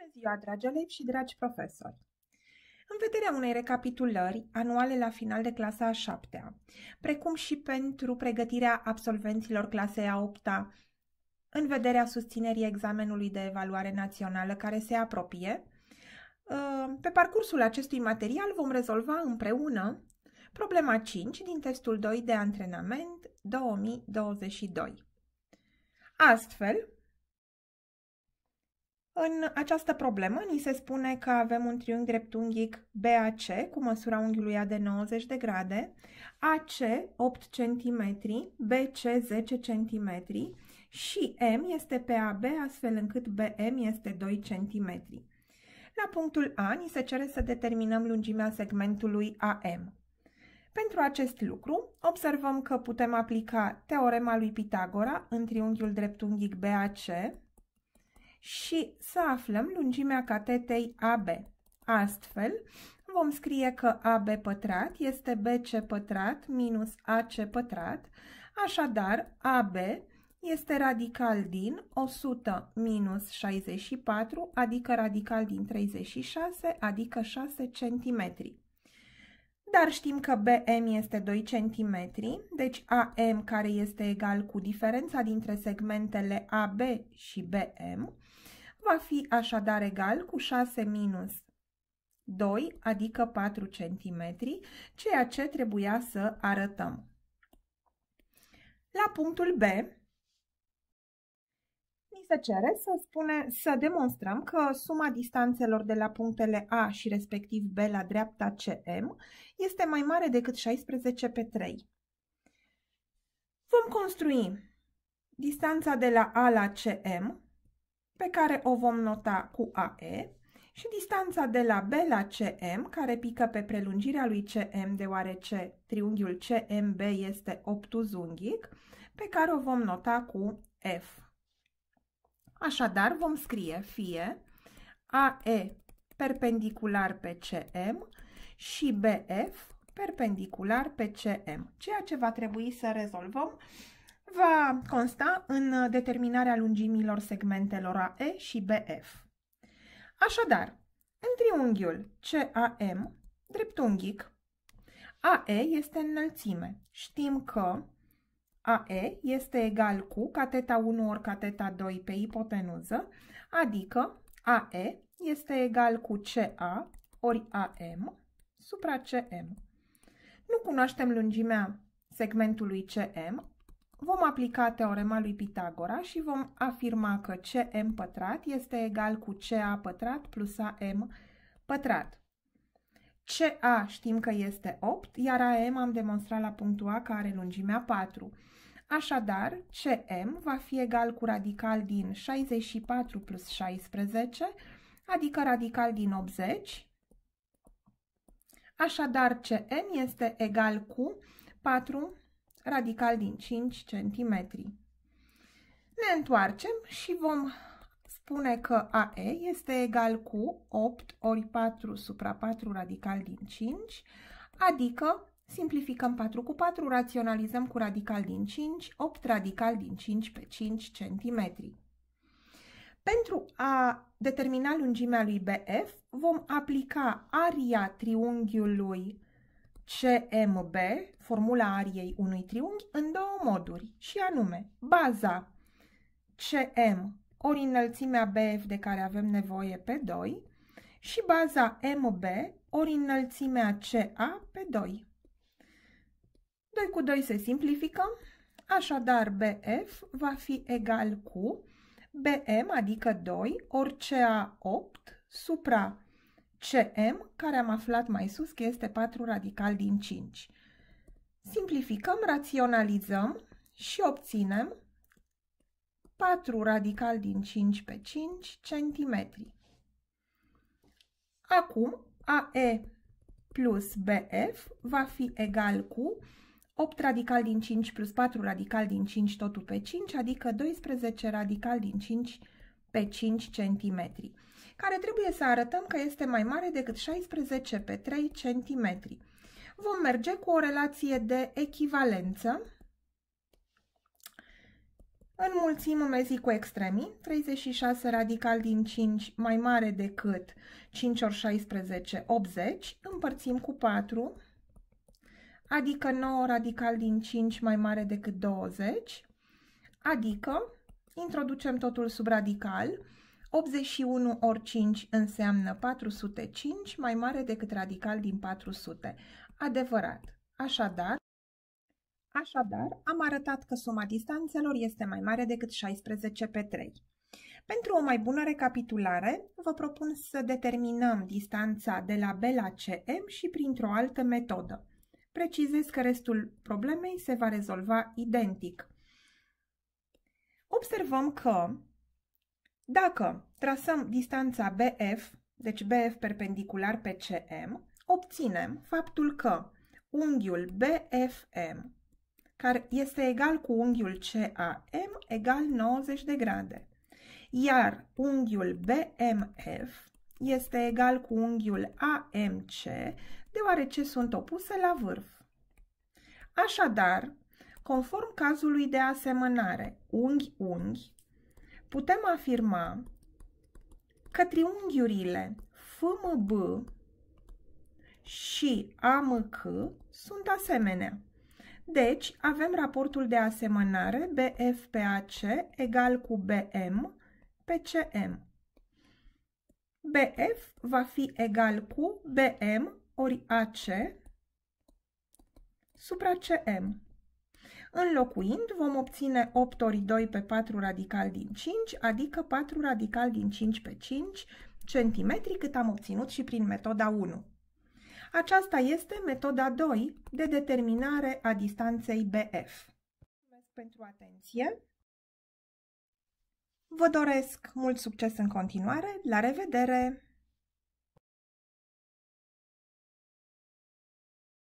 Bună ziua, dragi elevi și dragi profesori! În vederea unei recapitulări anuale la final de clasa a șaptea, precum și pentru pregătirea absolvenților clasei a opta, în vederea susținerii examenului de evaluare națională care se apropie, uh, pe parcursul acestui material vom rezolva împreună problema 5 din testul 2 de antrenament 2022. Astfel, în această problemă ni se spune că avem un triunghi dreptunghic BAC cu măsura unghiului de 90 de grade, AC 8 cm, BC 10 cm și M este pe AB, astfel încât BM este 2 cm. La punctul A ni se cere să determinăm lungimea segmentului AM. Pentru acest lucru, observăm că putem aplica teorema lui Pitagora în triunghiul dreptunghic BAC, și să aflăm lungimea catetei AB. Astfel, vom scrie că AB pătrat este BC pătrat minus AC pătrat, așadar AB este radical din 100 minus 64, adică radical din 36, adică 6 cm. Dar știm că BM este 2 cm, deci AM care este egal cu diferența dintre segmentele AB și BM, va fi așadar egal cu 6 minus 2, adică 4 cm, ceea ce trebuia să arătăm. La punctul B, ni se cere să, spune, să demonstrăm că suma distanțelor de la punctele A și respectiv B la dreapta CM este mai mare decât 16 pe 3. Vom construi distanța de la A la CM pe care o vom nota cu AE și distanța de la B la CM, care pică pe prelungirea lui CM, deoarece triunghiul CMB este obtuzunghic, pe care o vom nota cu F. Așadar, vom scrie fie AE perpendicular pe CM și BF perpendicular pe CM, ceea ce va trebui să rezolvăm va consta în uh, determinarea lungimilor segmentelor AE și BF. Așadar, în triunghiul CAM, dreptunghic, AE este înălțime. Știm că AE este egal cu cateta 1 ori cateta 2 pe ipotenuză, adică AE este egal cu CA ori AM supra CM. Nu cunoaștem lungimea segmentului CM, Vom aplica teorema lui Pitagora și vom afirma că cm pătrat este egal cu ca pătrat plus am pătrat. CA știm că este 8, iar AM am demonstrat la punctul A că are lungimea 4. Așadar, CM va fi egal cu radical din 64 plus 16, adică radical din 80. Așadar, CM este egal cu 4 radical din 5 cm. Ne întoarcem și vom spune că AE este egal cu 8 ori 4 supra 4 radical din 5, adică simplificăm 4 cu 4, raționalizăm cu radical din 5, 8 radical din 5 pe 5 cm. Pentru a determina lungimea lui BF, vom aplica aria triunghiului CMB, formula ariei unui triunghi, în două moduri, și anume baza CM ori înălțimea BF de care avem nevoie pe 2 și baza MB ori înălțimea CA pe 2. 2 cu 2 se simplifică, așadar BF va fi egal cu BM, adică 2, ori CA 8, supra CM, care am aflat mai sus că este 4 radical din 5. Simplificăm, raționalizăm și obținem 4 radical din 5 pe 5 cm. Acum, AE plus BF va fi egal cu 8 radical din 5 plus 4 radical din 5 totul pe 5, adică 12 radical din 5 pe 5 centimetri care trebuie să arătăm că este mai mare decât 16 pe 3 cm. Vom merge cu o relație de echivalență. Înmulțim umezii cu extremii, 36 radical din 5 mai mare decât 5 ori 16, 80, împărțim cu 4, adică 9 radical din 5 mai mare decât 20, adică introducem totul sub radical, 81 ori 5 înseamnă 405, mai mare decât radical din 400. Adevărat. Așadar, Așadar, am arătat că suma distanțelor este mai mare decât 16 pe 3. Pentru o mai bună recapitulare, vă propun să determinăm distanța de la B la CM și printr-o altă metodă. Precizez că restul problemei se va rezolva identic. Observăm că dacă trasăm distanța BF, deci BF perpendicular pe CM, obținem faptul că unghiul BFM, care este egal cu unghiul CAM, egal 90 de grade, iar unghiul BMF este egal cu unghiul AMC, deoarece sunt opuse la vârf. Așadar, conform cazului de asemănare unghi-unghi, putem afirma că triunghiurile FMB și AMC sunt asemenea. Deci, avem raportul de asemănare BFPAC egal cu BM pe CM. BF va fi egal cu BM ori AC supra CM. Înlocuind vom obține 8 ori 2 pe 4 radical din 5, adică 4 radical din 5 pe 5 cm, cât am obținut și prin metoda 1. Aceasta este metoda 2 de determinare a distanței BF. Mulțumesc pentru atenție! Vă doresc mult succes în continuare, la revedere!